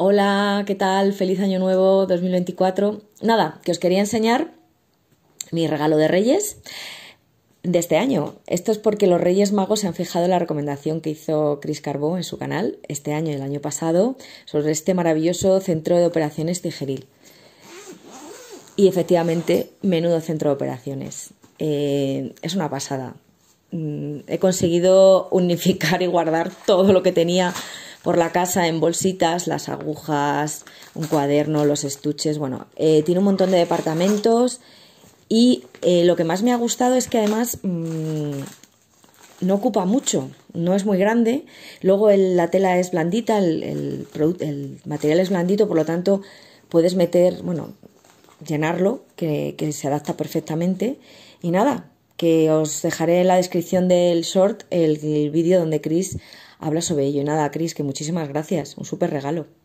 Hola, ¿qué tal? Feliz año nuevo 2024. Nada, que os quería enseñar mi regalo de Reyes de este año. Esto es porque los Reyes Magos se han fijado en la recomendación que hizo Chris Carbó en su canal este año y el año pasado sobre este maravilloso centro de operaciones Tigeril. Y efectivamente, menudo centro de operaciones. Eh, es una pasada. Mm, he conseguido unificar y guardar todo lo que tenía por la casa en bolsitas, las agujas, un cuaderno, los estuches, bueno, eh, tiene un montón de departamentos y eh, lo que más me ha gustado es que además mm, no ocupa mucho, no es muy grande, luego la tela es blandita, el, material es blandito, por lo tanto puedes meter, bueno, llenarlo, que se adapta perfectamente y nada, que os dejaré en la descripción del short el, vídeo donde Chris habla sobre ello. Y nada, Chris, que muchísimas gracias, un súper regalo.